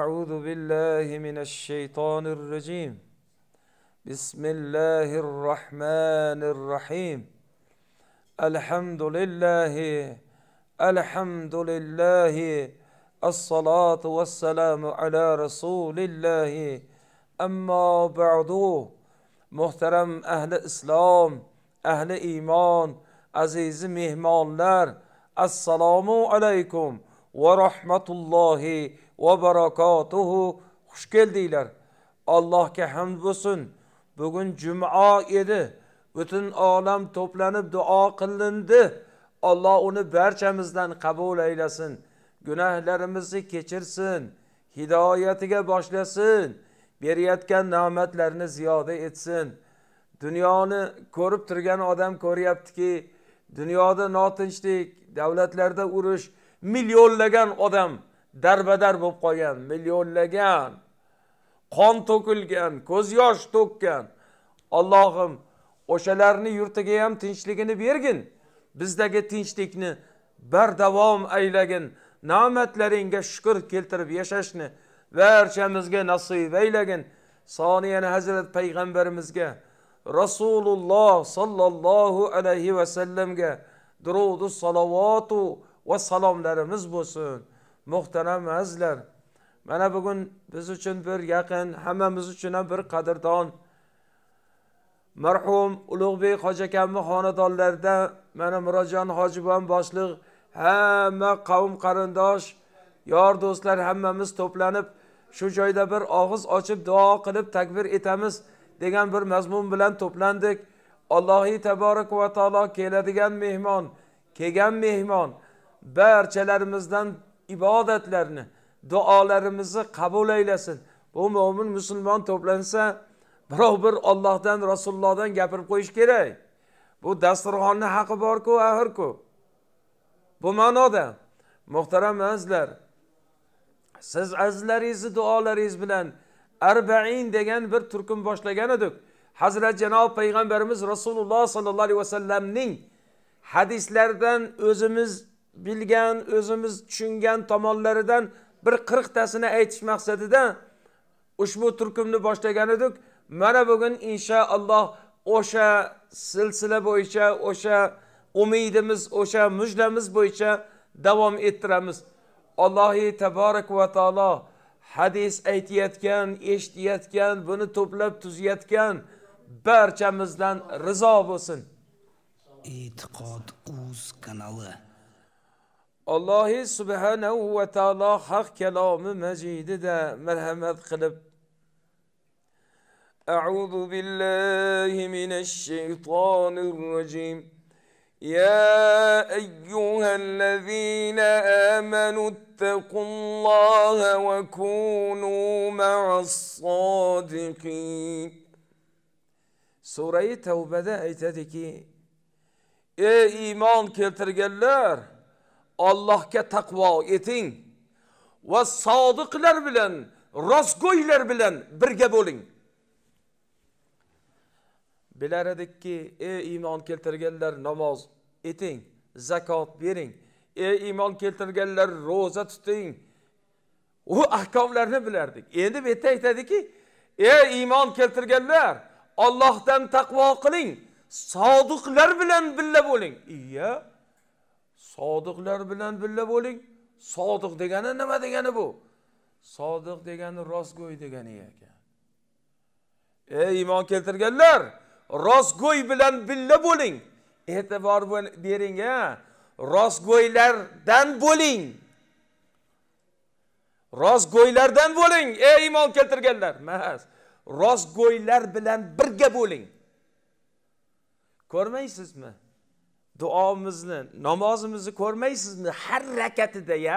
أعوذ بالله من الشيطان الرجيم بسم الله الرحمن الرحيم الحمد لله الحمد لله الصلاة والسلام على رسول الله أما بعد محترم أهل إسلام أهل إيمان aziz السلام عليكم ورحمة الله وبركاته va barakotuhu xush keldinglar allohga hamd bo'lsin bugun juma edi butun olam to'planib duo qilindi olloh uni barchamizdan qabul aylasin gunohlarimizni kechirsin hidoyatiga boshlasin berayotgan ne'matlarni ziyoda etsin dunyoni ko'rib turgan odam ko'ryaptiki dunyoda notinchlik davlatlarda urush millionlagan odam darbadar bo'lib qolgan millionlagan qon to'kilgan ko'z yosh to'kkan allohim o'shalarni yurtiga ham tinchligini bergin bizdagi tinchlikni bardavom aylagin ne'matlaringga shukur keltirib yashashni barchamizga nasib aylagin soniyani hazrat payg'ambarimizga rasululloh sollallohu alayhi vasallamga durudu salovatu va salomlarimiz bo'lsin muhtaram azizlar mana bugun biz uchun bir yaqin hammamiz uchun ham bir qadrdon marhum ulug'bek hoji akamni xonadonlarida mana murodjon hojibon boshliq hamma qavm qarindosh yor do'stlar hammamiz to'planib shu joyda bir og'iz ochib duo qilib takbir etamiz degan bir mazmun bilan to'plandik allohi taborak va taolo keladigan mehmon kelgan mehmon barchalarimizdan ibodatlarni duolarimizni qabul aylasin bu mo'min musulmon to'plansa birov bir ollohdan rasulullohdan gapirib qo'yish kerak bu dasturxonni haqi borku axirku bu ma'noda muhtaram azizlar siz azizlaringizni duolaringiz bilan arbain degan bir turkum boshlagan edik hazrat janob payg'ambarimiz rasululloh sollallohu alayhi vasallamning hadislaridan o'zimiz bilgan o'zimiz tushungan tomonlaridan bir qirqtasini aytish maqsadida ushbu turkumni boshlagan edik mana bugun inshaalloh o'sha silsila bo'yicha o'sha umidimiz o'sha mujlamiz bo'yicha davom ettiramiz allohi taborak va taolo hadis aytayotgan eshitayotgan buni to'plab tuzayotgan barchamizdan rizo bo'lsin e'tiqod uz kanali الله سبحانه ve Teala hak kelamı mecidi de merhamet kılıp أعوذ بالله من الشيطان الرجيم يا أيها الذين آمنوا اتقوا الله وكونوا مع الصادقين سورة توبة ده ايتدكي ايمان كتر جلّر Allohga taqvo eting va sodiqlar bilan rostgo'ylar bilan birga bo'ling bilar edikki ey iymon keltirganlar namoz eting zakot bering ey iymon keltirganlar ro'za tuting u ahkomlarni bilardik endi bu yerda aytadiki ey iymon keltirganlar ollohdan taqvo qiling sodiqlar bilan birga bo'ling iya sodiqlar bilan birga bo'ling sodiq degani nima degani bu sodiq degani rostgo'y degani ekan ey iymon keltirganlar rostgo'y bilan birga bo'ling e'tibor bering a rostgo'ylardan bo'ling rostgo'ylardan bo'ling ey iymon keltirganlar mas rostgo'ylar bilan birga bo'ling ko'rmaysizmi duomizni namozimizni ko'rmaysizmi har rakatida ya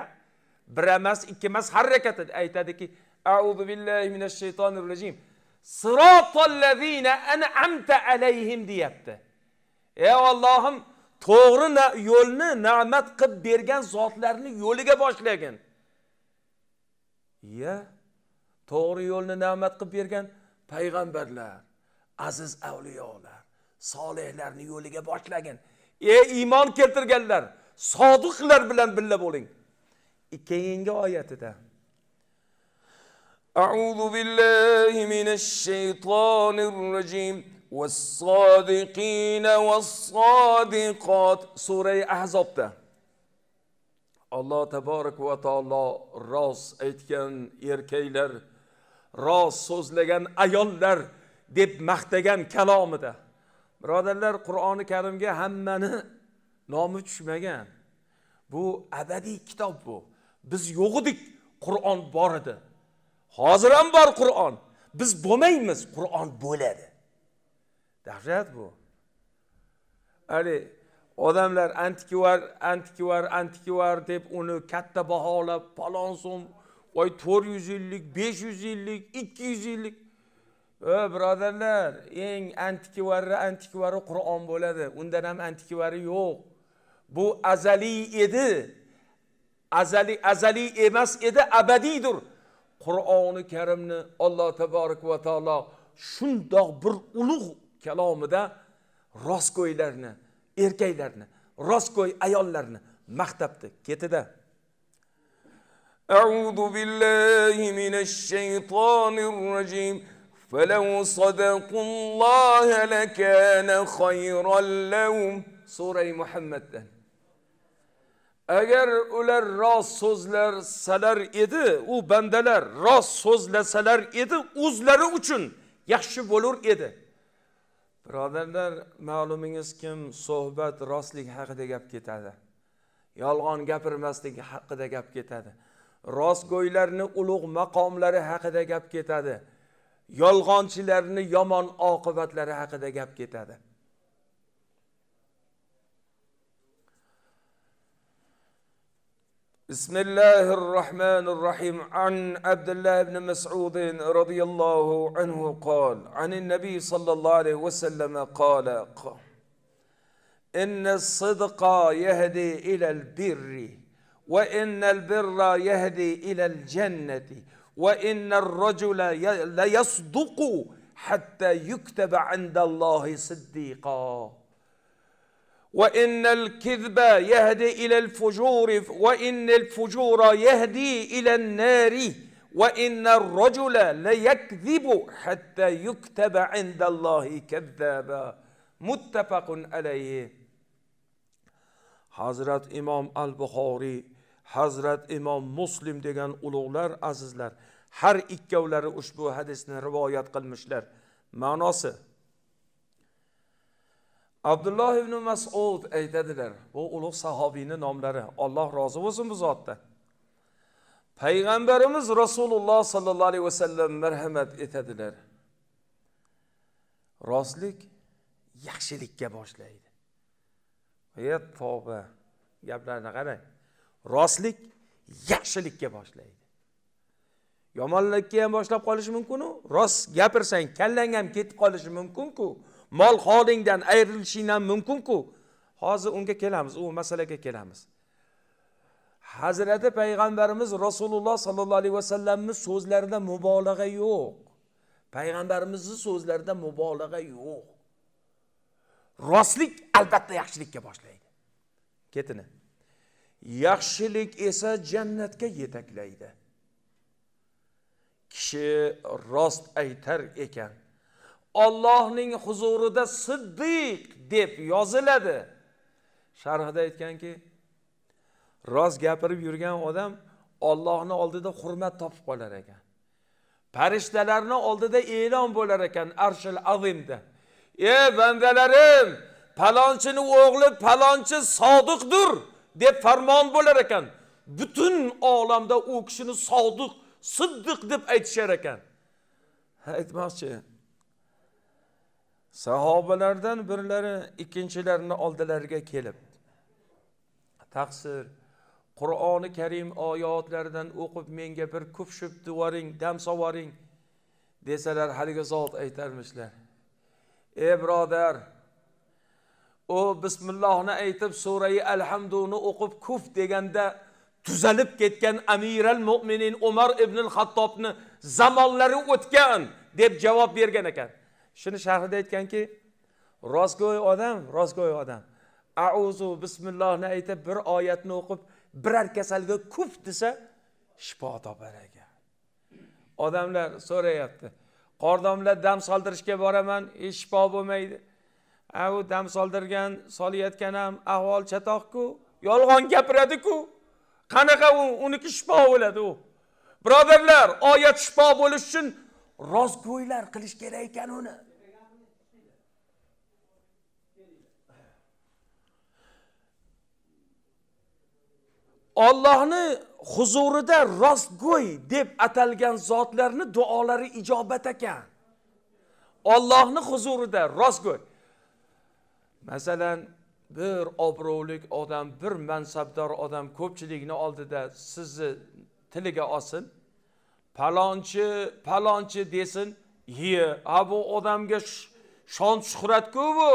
bir emas ikki emas har rakatida aytadiki auzu billahi minash shaytonir rojim sirotallazina an'amta alayhim deyapti ey ollohim to'g'ri yo'lni na'mat qilib bergan zotlarni yo'liga boshlagin iya to'g'ri yo'lni na'mat qilib bergan payg'ambarlar aziz avliyolar solihlarni yo'liga boshlagin ey iymon keltirganlar sodiqlar bilan birga bo'ling keyingi oyatida أعوذ بالله من الشيطان الرجيم والصادقين والصادقات سورة أحزاب ده alloh taborak va taolo rost aytgan erkaklar rost so'zlagan ayollar deb maqtagan kalomida birodarlar qur'oni karimga hammani nomi tushmagan bu abadiy kitob bu biz yo'q edik qur'on bor edi hozir ham bor qur'on biz bo'lmaymiz qur'on bo'ladi dahshat bu haligi odamlar antikvar antikvar antikvar deb uni katta baholab palon so'm voy to'rt yuz yillik besh yuz yillik ikki yuz yillik Ö, birodarlar eng antikvari antikvari qur'on bo'ladi undan ham antikvari yo'q bu azaliy edi azaliy azaliy emas edi abadiydir qur'oni karimni alloh taborak va taolo shundoq bir ulug' kalomida rostgo'ylarni erkaklarni rostgo'y ayollarni maqtabdi ketida أعوذ billahi minash shaytonir الرجيم فلو صدقوا الله لكان خيرا لهم سوره muhammaddan agar ular rost so'zlar salar edi u bandalar rost so'zlasalar edi o'zlari uchun yaxshi bo'lur edi birodarlar ma'lumingiz kim suhbat rostlik haqida gap ketadi yolg'on gapirmaslik haqida gap ketadi rostgo'ylarni ulug' maqomlari haqida gap ketadi yolg'onchilarni yomon oqibatlari haqida gap ketadi بسم الله الرحمن الرحيم عن عبد الله بن مسعود رضي الله عنه قال عن النبي صلى الله عليه وسلم قال, قال إن الصدق يهدي إلى البر وإن البر يهدي إلى الجنة وإن الرجل ليصدق حتى يكتب عند الله صديقا وإن الكذب يهدي إلى الفجور وإن الفجور يهدي إلى النار وإن الرجل ليكذب حتى يكتب عند الله كذابا متفق عليه حضرت إمام البخاري hazrat imom muslim degan ulug'lar azizlar har ikkovlari ushbu hadisni rivoyat qilmishlar ma'nosi abdulloh ibn masud aytadilar bu ulug' sahobiyni nomlari alloh rozi bo'lsin bu zotda payg'ambarimiz rasululloh sollallohu alayhi vasallam marhamat etadilar rostlik yaxshilikka boshlaydi e tavba gaplarni qarang rostlik yaxshilikka boshlaydi yomonlikka ham boshlab qolishi mumkinu rost gapirsang kallang ham ketib qolishi mumkinku mol holingdan ayrilishing ham mumkinku hozir unga kelamiz u masalaga kelamiz hazrati payg'ambarimiz rasululloh sollallohu alayhi vasallamni so'zlarida mubolag'a yo'q payg'ambarimizni so'zlarida mubolag'a yo'q rostlik albatta yaxshilikka boshlaydi ketini yaxshilik esa jannatga yetaklaydi kishi rost aytar ekan Allohning huzurida siddiq deb yoziladi sharhida aytganki rost gapirib yurgan odam Allohni oldida hurmat topib qolar ekan farishtalarni oldida e'lon bo'lar ekan arshil azimda ey bandalarim palonchini o'g'li palonchi sodiqdir deb farmon bo'lar ekan butun olamda u kishini sodiq siddiq deb aytishar ekan aytmoqchi sahobalardan birlari ikkinchilarini oldilariga kelib taqsir qur'oni karim oyatlaridan o'qib menga bir kuf shub duvoring dam sovoring desalar haligi zot aytarmishlar ey birodar u bismillohni aytib surayi alhamduni o'qib kuf deganda tuzalib ketgan amiral mo'minin umar ibn xattobni zamonlari o'tgan deb javob bergan ekan shuni sharhida aytganki rostgo'y odam rostgo'y odam auzu bismillohni aytib bir oyatni o'qib biror kasalga kuf desa shifo topar ekan odamlar so'rayapti qordomlar dam soldirishga boraman hech shifo bo'lmaydi avu dam soldirgan solayotgan ham ahvol chatoqku yolg'on gapiradiku qanaqa u uniki shifo bo'ladi u birodarlar oyat shifo bo'lishi uchun rostgo'ylar qilish kerak ekan uni ollohni huzurida rostgo'y deb atalgan zotlarni duolari ijobat ekan ollohni huzurida rostgo'y masalan bir obro'lik odam bir mansabdor odam ko'pchilikni oldida sizni tiliga olsin palonchi palonchi desin ye ha bu odamga shon shuhratku bu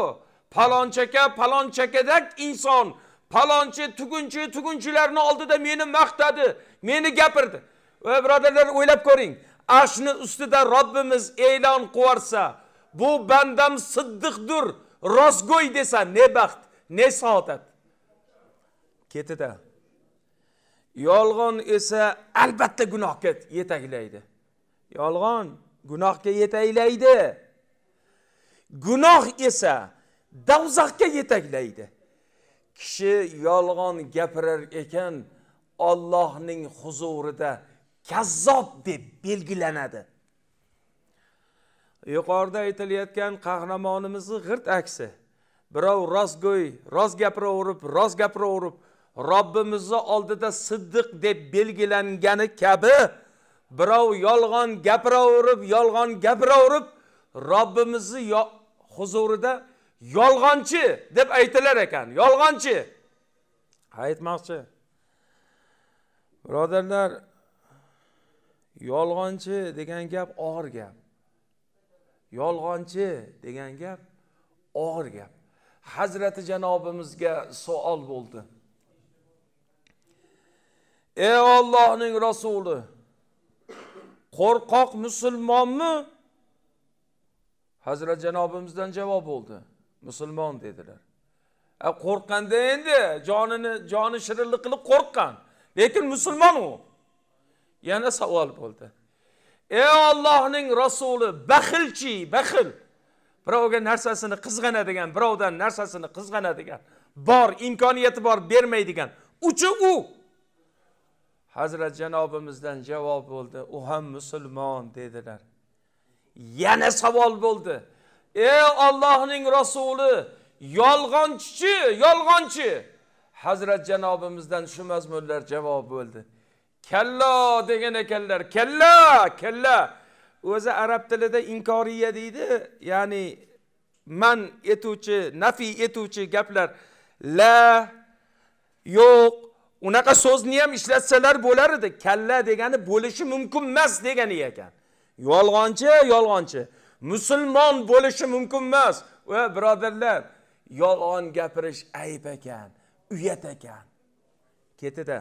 palonchaka palonchakadak inson palonchi tugunchi tugunchilarni oldida meni maqtadi meni gapirdi va birodarlar o'ylab ko'ring ashni ustida robbimiz e'lon qivorsa bu bandam siddiqdir rostgo'y desa ne baxt ne saodat ketida yolg'on esa albatta gunohga yetaklaydi yolg'on gunohga yetaklaydi gunoh esa davzaxga yetaklaydi kishi yolg'on gapirar ekan ollohning huzurida kazzob deb belgilanadi yuqorida aytilayotgan qahramonimizni g'irt aksi birov rostgo'y rost gapiraverib rost gapiraverib robbimizni oldida siddiq deb belgilangani kabi birov yolg'on gapiraverib yolg'on gapiraverib robbimizni huzurida yolg'onchi deb aytilar ekan yolg'onchi aytmoqchi birodarlar yolg'onchi degan gap og'ir gap yolg'onchi degan gap og'ir gap hazrati janobimizga savol bo'ldi ey ollohning rasuli qo'rqoq musulmonmi hazrat janobimizdan javob bo'ldi musulmon dedilar e qo'rqqanda endi jonini joni shirinlik qilib qo'rqqan lekin musulmon u yana savol bo'ldi ey ollohning rasuli baxilchi baxil birovga narsasini qizg'anadigan birovdan narsasini qizg'anadigan bor imkoniyati bor bermaydigan uchi u hazrat janobimizdan javob bo'ldi u ham musulmon dedilar yana savol bo'ldi ey ollohning rasuli yolg'onchi yolg'onchi hazrat janobimizdan shu mazmunlar javob bo'ldi kalla degan ekanlar kalla kalla o'zi arab tilida inkoriya deydi ya'ni man etuvchi nafiy etuvchi gaplar la yo'q unaqa so'zni ham ishlatsalar bo'lar edi kalla degani bo'lishi mumkin emas degani ekan yolg'onchi yolg'onchi musulmon bo'lishi mumkin emas va birodarlar yolg'on gapirish ayb ekan uyat ekan ketida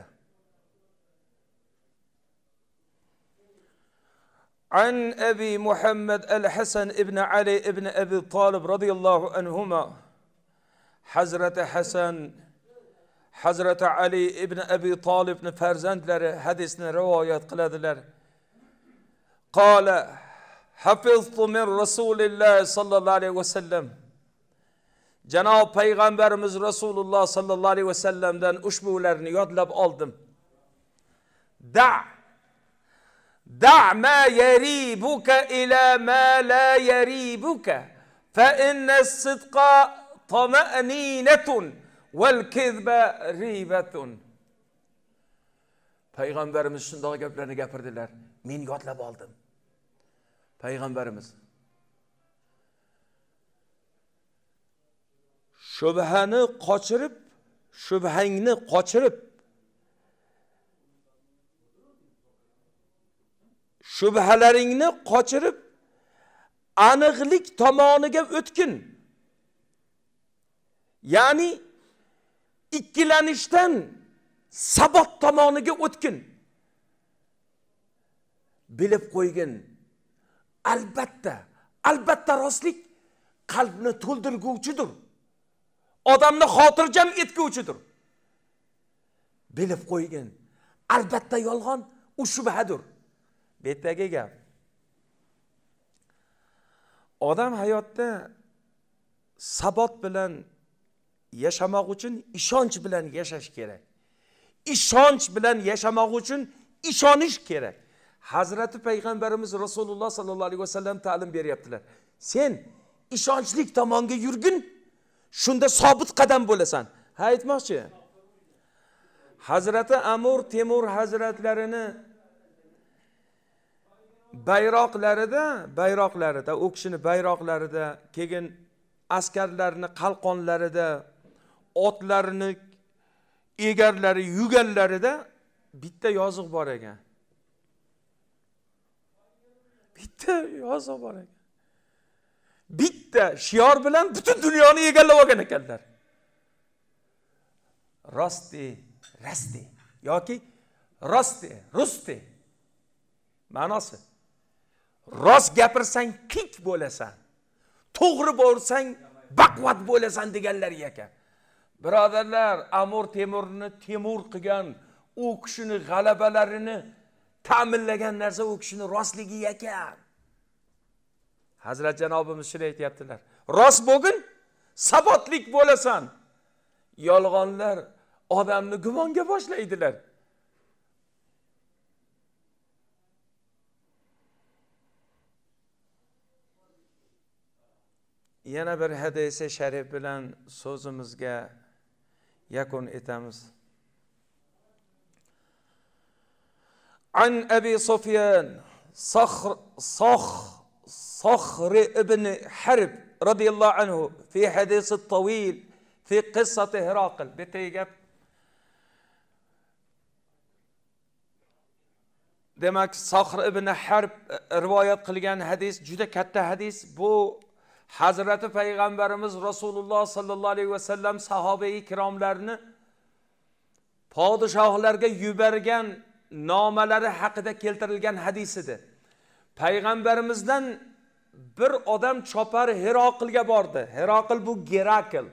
عن أبي محمد الحسن ابن علي ابن أبي طالب رضي الله عنهما حزرة حسن حزرة علي ابن أبي طالب نفرزند لر حدثنا روايات قلاد لر قال حفظت من رسول الله صلى الله عليه وسلم جناب پیغمبرمز رسول الله صلى الله عليه وسلم دن اشبو لرن يدلب aldım دع دع ما يريبك إلى ما لا يريبك فإن الصدق طمأنينة والكذب ريبة payg'ambarimiz shundoq gaplarni gapirdilar men yodlab oldim payg'ambarimiz shubhani qochirib shubhangni qochirib shubhalaringni qochirib aniqlik tomoniga o'tgin ya'ni ikkilanishdan sabot tomoniga o'tgin bilib qo'ygin albatta albatta rostlik qalbni to'ldirguvchidir odamni xotirjam etguvchidir bilib qo'ygin albatta yolg'on u shubhadir bu yerdagi gap odam hayotda sabot bilan yashamoq uchun ishonch bilan yashash kerak ishonch bilan yashamoq uchun ishonish kerak hazrati payg'ambarimiz rasululloh sollallohu alayhi vasallam ta'lim beryaptilar sen ishonchlik tomonga yurgin shunda sobit qadam bo'lasan ha aytmoqchi hazrati amur temur hazratlarini bayroqlarida bayroqlarida u kishini bayroqlarida keyin askarlarni qalqonlarida otlarini egarlari yuganlarida bitta yozuq bor ekan bitta yozuq bor ekan bitta shior bilan butun dunyoni egallab olgan ekanlar rosti rasti yoki rosti rusti ma'nosi rost gapirsang kik bo'lasan to'g'ri borsang baquvvat bo'lasan deganlar ekan birodarlar amur temurni temur qilgan u kishini g'alabalarini ta'minlagan narsa u kishini rostligi ekan hazrat janobimiz shuni aytyaptilar rost bo'lgin sabotlik bo'lasan yolg'onlar odamni gumonga boshlaydilar yana bir hadisi بلان bilen sözümüzge yakun etemiz. عن أبي صفيان صخر صخ صخر ابن حرب رضي الله عنه في حديث الطويل في قصة هراقل بتيجب دمك صخر ابن حرب رواية قليان حديث جدا كتا حديث بو hazrati payg'ambarimiz rasululloh sollallohu alayhi vasallam sahobai ikromlarni podshohlarga yuborgan nomalari haqida keltirilgan hadis edi payg'ambarimizdan bir odam chopar heroqilga bordi heroqil bu gerakl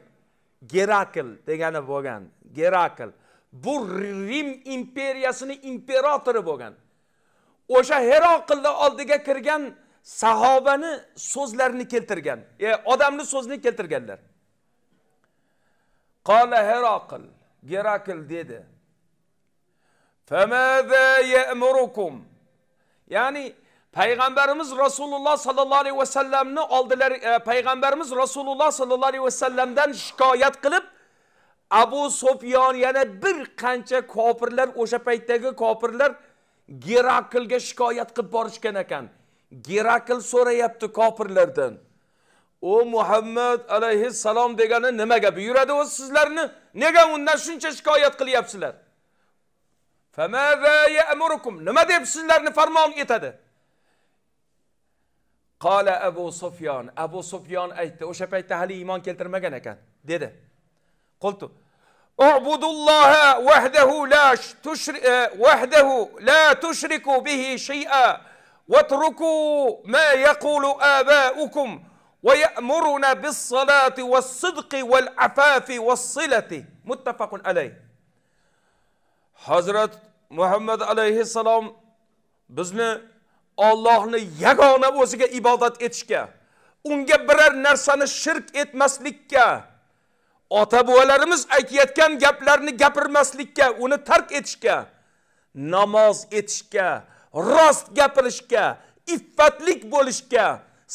gerakl degani bo'lgan gerakl bu rim imperiyasini imperatori bo'lgan o'sha heroqilni oldiga kirgan sahobani so'zlarini keltirgan e, odamni so'zini keltirganlar qola heroqil gerakl dedi ya'ni payg'ambarimiz rasululloh sollallohu alayhi vasallamni oldilari e, payg'ambarimiz rasululloh sollallohu alayhi vasallamdan shikoyat qilib abu sofyon yana bir qancha kofirlar o'sha paytdagi kofirlar geraklga shikoyat qilib borishgan ekan gerakl so'rayapti kofirlardan o muhammad alayhissalom degani nima gap yuradi o'zi sizlarni nega undan shuncha shikoyat qilyapsizlar nima deb sizlarni farmon etadi qola abu sufyon abu sufyon aytdi o'sha paytda hali iymon keltirmagan ekan dedi qultu اعبدوا الله وحده لا تشرك وحده لا تشركوا به شيئا واتركوا ما يقول آباؤكم ويأمرنا بالصلاة والصدق والعفاف والصلة متفق عليه Hazret Muhammed aleyhissalom bizni Allohni yagona o'ziga ibadet etishga, unga biror narsani shirk etmaslikka, ota bobolarimiz aytayotgan gaplarni gapirmaslikka, uni tark etishga, namoz etishga, rost gapirishga iffatlik bo'lishga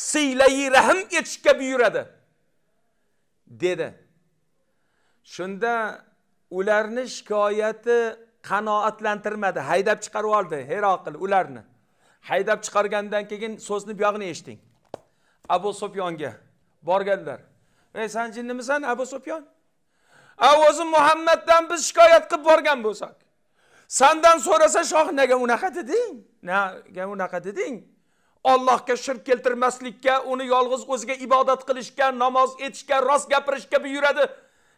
siylayi rahm etishga buyuradi dedi shunda ularni shikoyati qanoatlantirmadi haydab chiqarib yubordi heroqil ularni haydab chiqargandan keyin so'zni buyog'ini eshiting abu sufyonga borganlar ey san jinnimisan abu sufyon a o'zi muhammaddan biz shikoyat qilib borgan bo'lsak sandan so'rasa shoh nega unaqa deding nega unaqa deding ollohga shirk keltirmaslikka uni yolg'iz o'ziga ibodat qilishga namoz etishga rost gapirishga buyuradi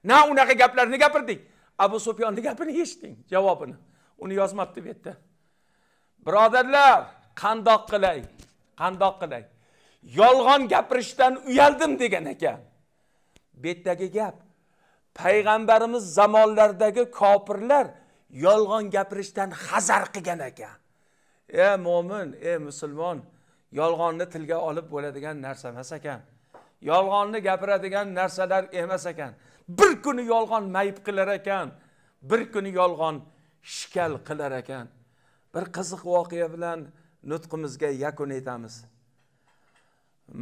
na unaqa gaplarni gapirding abu sufyonni gapini eshitding javobini uni yozmabdi bu yerda birodarlar qandoq qilay qandoq qilay yolg'on gapirishdan uyaldim degan ekan bu yerdagi gap payg'ambarimiz zamonlaridagi kofirlar yolg'on gapirishdan hazar qilgan ekan ey mo'min ey musulmon yolg'onni tilga olib bo'ladigan narsa emas ekan yolg'onni gapiradigan narsalar emas ekan bir kuni yolg'on mayib qilar ekan bir kuni yolg'on shikal qilar ekan bir qiziq voqea bilan nutqimizga yakun etamiz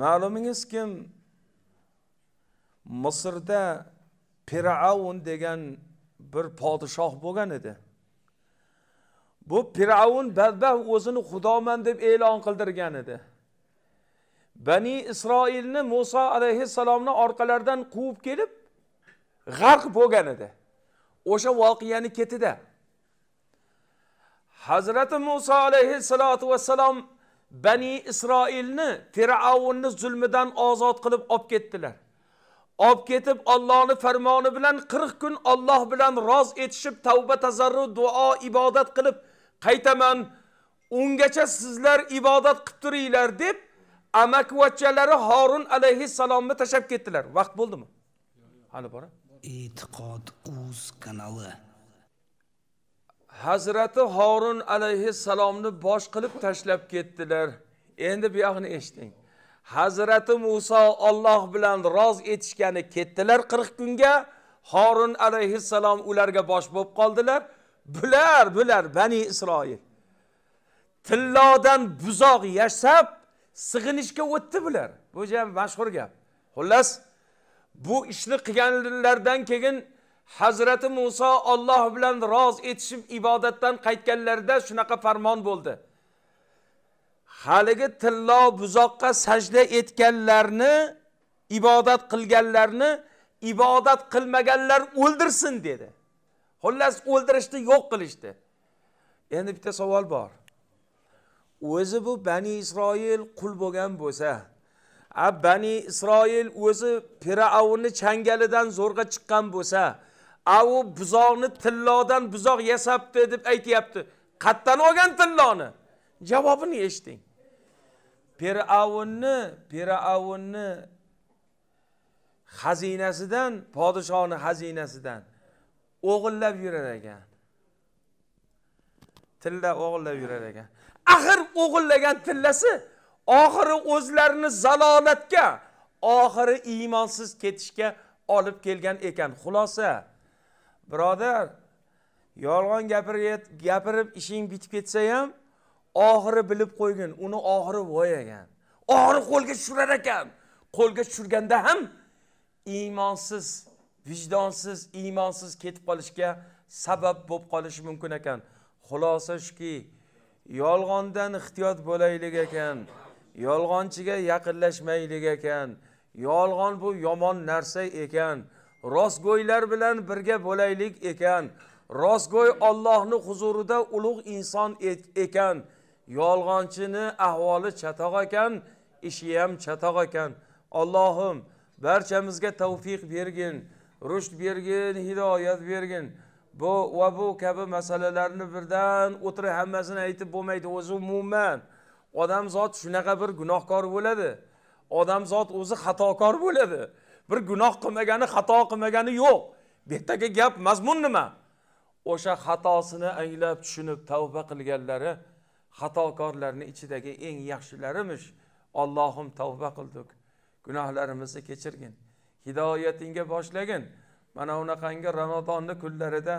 ma'lumingiz kim misrda piravn degan bir podshoh bo'lgan edi bu fir'avn badbaxt o'zini xudoman deb e'lon qildirgan edi bani isroilni muso alayhissalomni orqalaridan quvib kelib g'arq bo'lgan edi o'sha voqeani ketida hazrati muso alayhissalotu vassalom bani isroilni fir'avnni zulmidan ozod qilib olib ketdilar olib ketib ollohni farmoni bilan qirq kun olloh bilan roz etishib tavba tazarru duo ibodat qilib qaytaman ungacha sizlar ibodat qilib turinglar deb amakivachchalari horun alayhissalomni tashlab ketdilar vaqt bo'ldimi hali bora e'tiqod uz kanali hazrati horun alayhissalomni bosh qilib tashlab ketdilar endi bu yoqni eshiting hazrati muso olloh bilan roz etishgani ketdilar qirq kunga horun alayhissalom ularga bosh bo'lib qoldilar bular bular bani isroil tillodan buzoq yashab sig'inishga o'tdi bular bu ham mashhur gap xullas bu ishni qilganlardan keyin hazrati muso olloh bilan rozi etishib ibodatdan qaytganlarida shunaqa farmon bo'ldi haligi tillo buzoqqa sajda etganlarni ibodat qilganlarni ibodat qilmaganlar o'ldirsin dedi xullas o'ldirishdi yo'q qilishdi endi bitta savol bor o'zi bu bani isroil qul bo'lgan bo'lsa a bani isroil o'zi fir'avnni changalidan zo'rg'a chiqqan bo'lsa a u buzoqni tillodan buzoq yasabdi deb aytyapti qayerdan olgan tilloni javobini eshiting fir'avnni fir'avnni xazinasidan podshohning xazinasidan o'g'illab yurar ekan tilla o'g'illab yurar ekan axir o'g'illagan tillasi oxiri o'zlarini zalolatga oxiri iymonsiz ketishga olib kelgan ekan xulosa birodar yolg'on gapirib gapirib ishing bitib ketsa ham oxiri bilib qo'ygin uni oxiri voy ekan oxiri qo'lga tushirar ekan qo'lga tushirganda ham iymonsiz vijdonsiz iymonsiz ketib qolishga sabab bo'lib qolishi mumkin ekan xulosa shuki yolg'ondan ehtiyot bo'laylik ekan yolg'onchiga yaqinlashmaylik ekan yolg'on bu yomon narsa ekan rostgo'ylar bilan birga bo'laylik ekan rostgo'y ollohni huzurida ulug' inson ekan yolg'onchini ahvoli chatoq ekan ishi ham chatoq ekan allohim barchamizga tavfiq bergin rushd bergin hidoyat bergin bu va bu kabi masalalarni birdan o'tirib hammasini aytib bo'lmaydi o'zi umuman odamzod shunaqa bir gunohkor bo'ladi odamzod o'zi xatokor bo'ladi bir gunoh qilmagani xato qilmagani yo'q bu yerdagi gap mazmun nima o'sha xatosini anglab tushunib tavba qilganlari xatokorlarni ichidagi eng yaxshilarimish allohim tavba qildik gunohlarimizni kechirgin hidoyatingga boshlagin mana unaqangi ramazonni kunlarida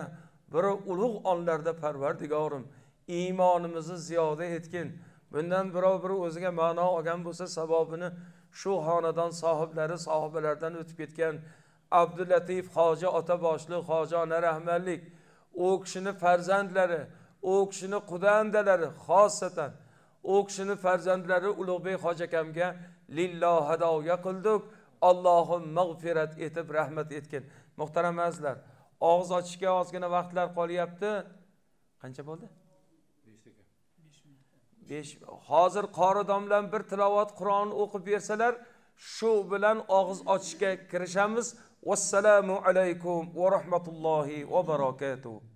bir ulug' onlarda parvardigorim iymonimizni ziyoda etgin bundan birov bir o'ziga ma'no olgan bo'lsa savobini shu xonadon sohiblari sohibalaridan o'tib ketgan abdulatif hoji ota boshliq hoji ona rahmanlik u kishini farzandlari u kishini qudandalari xosatan u kishini farzandlari ulug'bek hoji akamga lillo hadoya qildik allohim mag'firat etib rahmat etgin muhtaram azizlar og'iz ochishga ozgina vaqtlar qolyapti qancha bo'ldi 5 besh hozir qori domlan bir tilovat Qur'on o'qib bersalar shu bilan og'iz ochishga kirishamiz Assalomu alaykum va rahmatullohi va barakotuh.